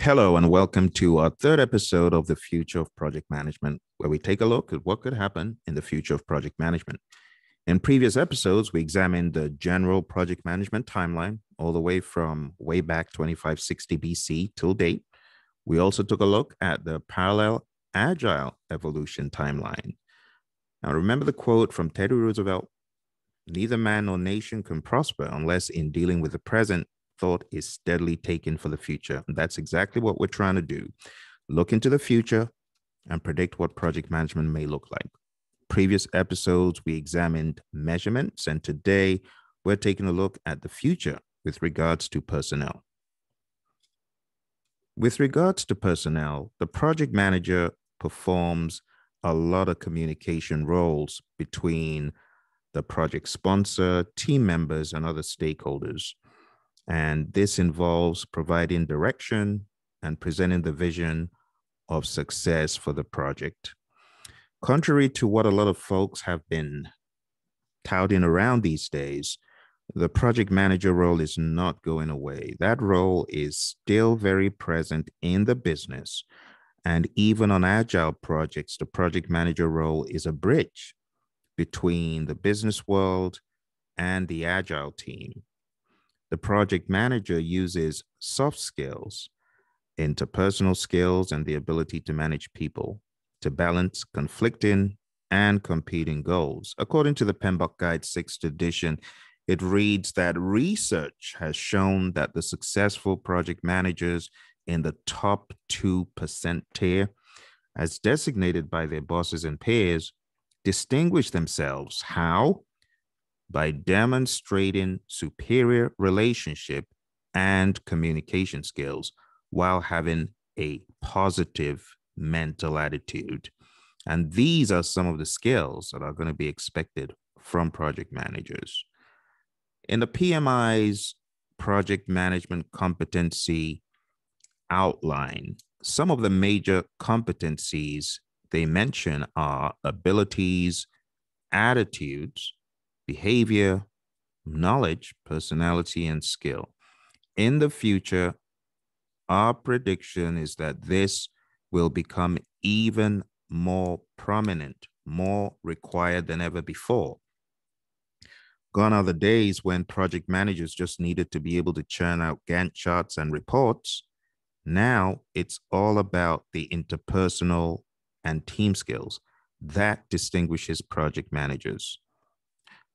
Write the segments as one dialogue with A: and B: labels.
A: Hello, and welcome to our third episode of The Future of Project Management, where we take a look at what could happen in the future of project management. In previous episodes, we examined the general project management timeline, all the way from way back 2560 BC till date. We also took a look at the parallel agile evolution timeline. Now, remember the quote from Teddy Roosevelt Neither man nor nation can prosper unless, in dealing with the present, thought is steadily taken for the future. And that's exactly what we're trying to do look into the future and predict what project management may look like. Previous episodes, we examined measurements, and today we're taking a look at the future with regards to personnel. With regards to personnel, the project manager performs a lot of communication roles between the project sponsor, team members, and other stakeholders. And this involves providing direction and presenting the vision of success for the project. Contrary to what a lot of folks have been touting around these days, the project manager role is not going away. That role is still very present in the business. And even on agile projects, the project manager role is a bridge between the business world and the agile team. The project manager uses soft skills, interpersonal skills, and the ability to manage people to balance conflicting and competing goals. According to the PMBOK Guide 6th edition, it reads that research has shown that the successful project managers in the top 2% tier, as designated by their bosses and peers, distinguish themselves how? by demonstrating superior relationship and communication skills while having a positive mental attitude. And these are some of the skills that are going to be expected from project managers. In the PMI's project management competency outline, some of the major competencies they mention are abilities, attitudes, behavior, knowledge, personality, and skill. In the future, our prediction is that this will become even more prominent, more required than ever before. Gone are the days when project managers just needed to be able to churn out Gantt charts and reports. Now it's all about the interpersonal and team skills that distinguishes project managers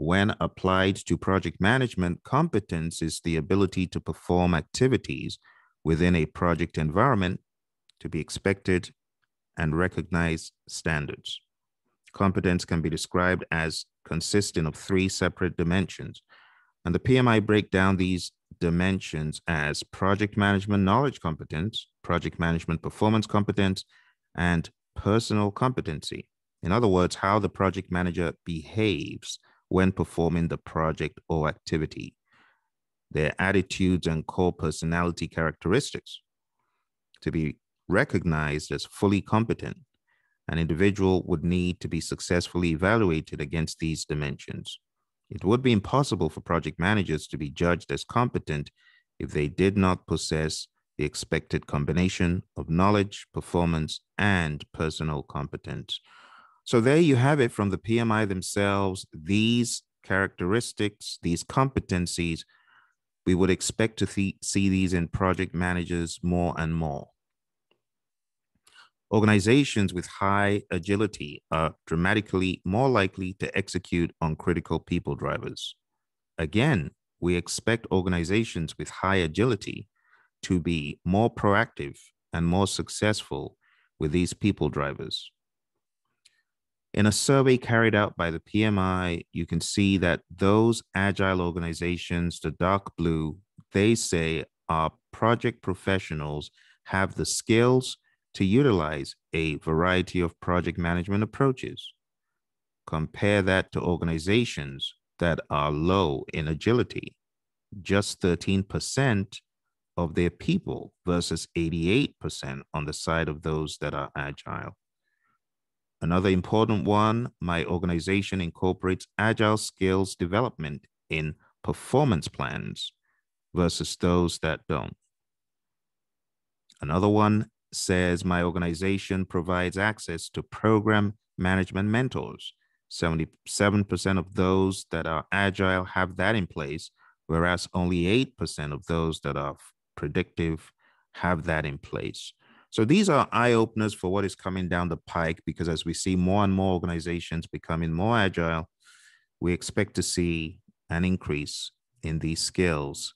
A: when applied to project management, competence is the ability to perform activities within a project environment to be expected and recognized standards. Competence can be described as consisting of three separate dimensions. And the PMI break down these dimensions as project management knowledge competence, project management performance competence, and personal competency. In other words, how the project manager behaves when performing the project or activity, their attitudes and core personality characteristics. To be recognized as fully competent, an individual would need to be successfully evaluated against these dimensions. It would be impossible for project managers to be judged as competent if they did not possess the expected combination of knowledge, performance, and personal competence so there you have it from the PMI themselves. These characteristics, these competencies, we would expect to th- see these in project managers more and more. Organizations with high agility are dramatically more likely to execute on critical people drivers. Again, we expect organizations with high agility to be more proactive and more successful with these people drivers. In a survey carried out by the PMI, you can see that those agile organizations, the dark blue, they say our project professionals have the skills to utilize a variety of project management approaches. Compare that to organizations that are low in agility, just 13% of their people versus 88% on the side of those that are agile. Another important one, my organization incorporates agile skills development in performance plans versus those that don't. Another one says my organization provides access to program management mentors. 77% of those that are agile have that in place, whereas only 8% of those that are predictive have that in place. So these are eye openers for what is coming down the pike because as we see more and more organizations becoming more agile, we expect to see an increase in these skills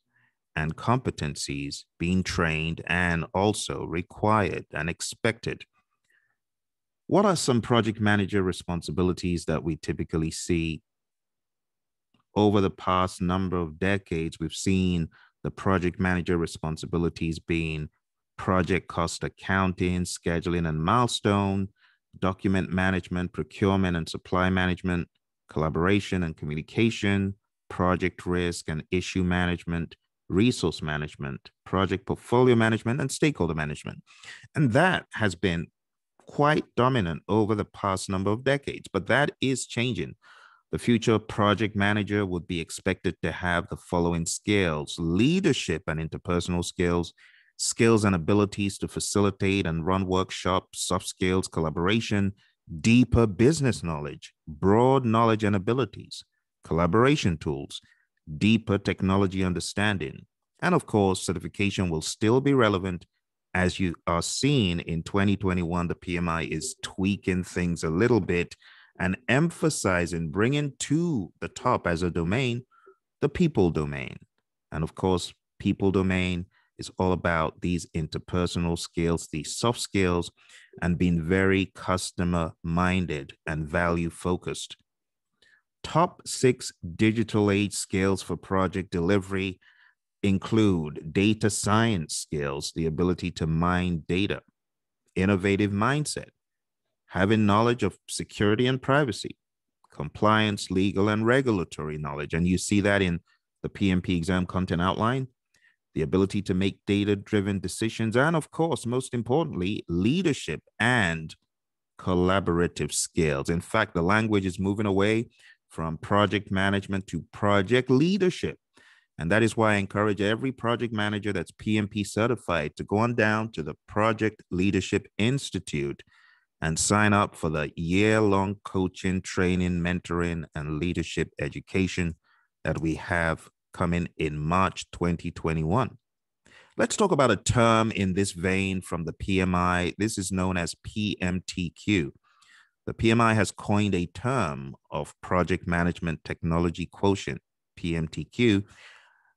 A: and competencies being trained and also required and expected. What are some project manager responsibilities that we typically see? Over the past number of decades, we've seen the project manager responsibilities being project cost accounting, scheduling and milestone, document management, procurement and supply management, collaboration and communication, project risk and issue management, resource management, project portfolio management, and stakeholder management. And that has been quite dominant over the past number of decades, but that is changing. The future project manager would be expected to have the following skills leadership and interpersonal skills, skills and abilities to facilitate and run workshops, soft skills, collaboration, deeper business knowledge, broad knowledge and abilities, collaboration tools, deeper technology understanding. And of course, certification will still be relevant. As you are seeing in 2021, the PMI is tweaking things a little bit and emphasizing bringing to the top as a domain the people domain. And of course, people domain it's all about these interpersonal skills, these soft skills, and being very customer minded and value focused. Top six digital age skills for project delivery include data science skills, the ability to mine data, innovative mindset, having knowledge of security and privacy, compliance, legal, and regulatory knowledge. And you see that in the PMP exam content outline the ability to make data driven decisions, and of course, most importantly, leadership and collaborative skills. In fact, the language is moving away from project management to project leadership. And that is why I encourage every project manager that's PMP certified to go on down to the Project Leadership Institute and sign up for the year long coaching, training, mentoring, and leadership education that we have coming in March 2021. Let's talk about a term in this vein from the PMI. This is known as PMTQ. The PMI has coined a term of project management technology quotient, PMTQ,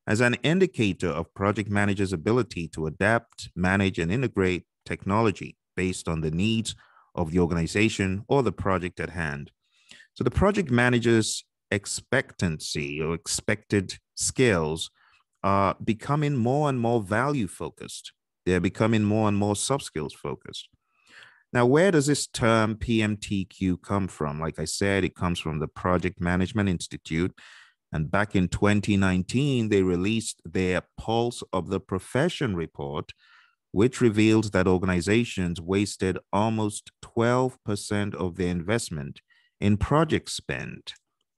A: as an indicator of project managers' ability to adapt, manage, and integrate technology based on the needs of the organization or the project at hand. So the project manager's expectancy or expected skills are becoming more and more value focused. They're becoming more and more soft skills focused. Now, where does this term PMTQ come from? Like I said, it comes from the Project Management Institute. And back in 2019, they released their Pulse of the Profession report, which reveals that organizations wasted almost 12% of their investment in project spend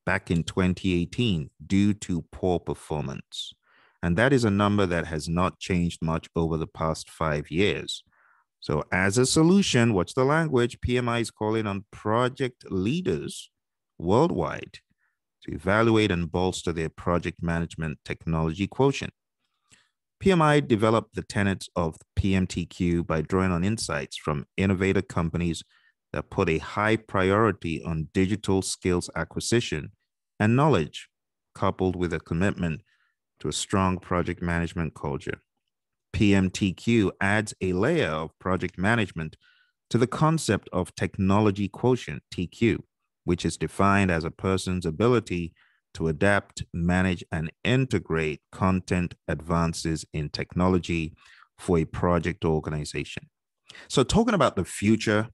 A: back in 2018 due to poor performance. And that is a number that has not changed much over the past five years. So, as a solution, what's the language? PMI is calling on project leaders worldwide to evaluate and bolster their project management technology quotient. PMI developed the tenets of PMTQ by drawing on insights from innovator companies that put a high priority on digital skills acquisition and knowledge, coupled with a commitment to a strong project management culture. PMTQ adds a layer of project management to the concept of technology quotient, TQ, which is defined as a person's ability to adapt, manage, and integrate content advances in technology for a project organization. So, talking about the future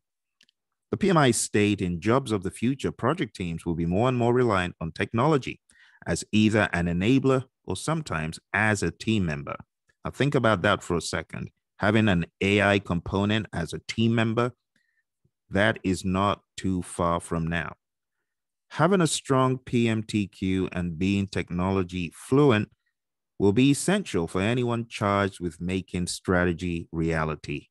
A: the PMI state in Jobs of the Future project teams will be more and more reliant on technology as either an enabler or sometimes as a team member. Now, think about that for a second. Having an AI component as a team member, that is not too far from now. Having a strong PMTQ and being technology fluent will be essential for anyone charged with making strategy reality.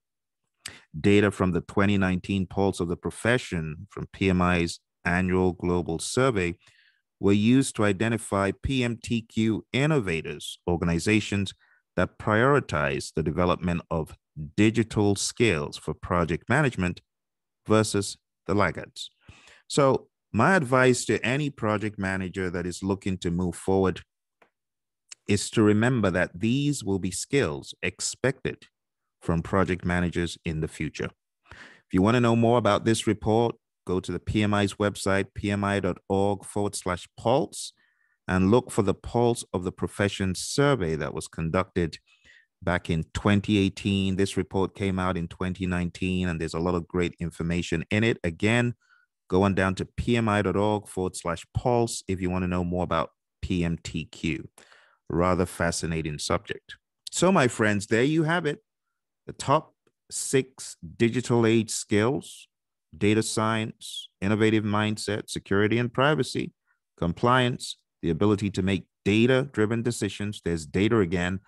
A: Data from the 2019 Pulse of the Profession from PMI's annual global survey were used to identify PMTQ innovators, organizations that prioritize the development of digital skills for project management versus the laggards. So, my advice to any project manager that is looking to move forward is to remember that these will be skills expected from project managers in the future. If you want to know more about this report, go to the PMI's website, pmi.org forward slash pulse, and look for the Pulse of the Profession survey that was conducted back in 2018. This report came out in 2019, and there's a lot of great information in it. Again, go on down to pmi.org forward slash pulse if you want to know more about PMTQ. Rather fascinating subject. So, my friends, there you have it the top six digital age skills data science, innovative mindset, security and privacy, compliance, the ability to make data driven decisions. There's data again,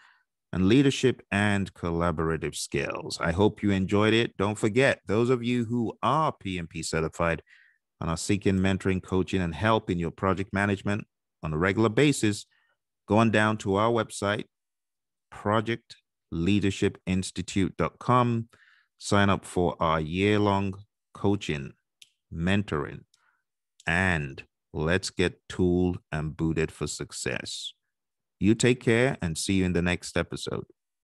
A: and leadership and collaborative skills. I hope you enjoyed it. Don't forget, those of you who are PMP certified and are seeking mentoring, coaching, and help in your project management on a regular basis, go on down to our website, project leadershipinstitute.com. Sign up for our year long coaching, mentoring, and let's get tooled and booted for success. You take care and see you in the next episode.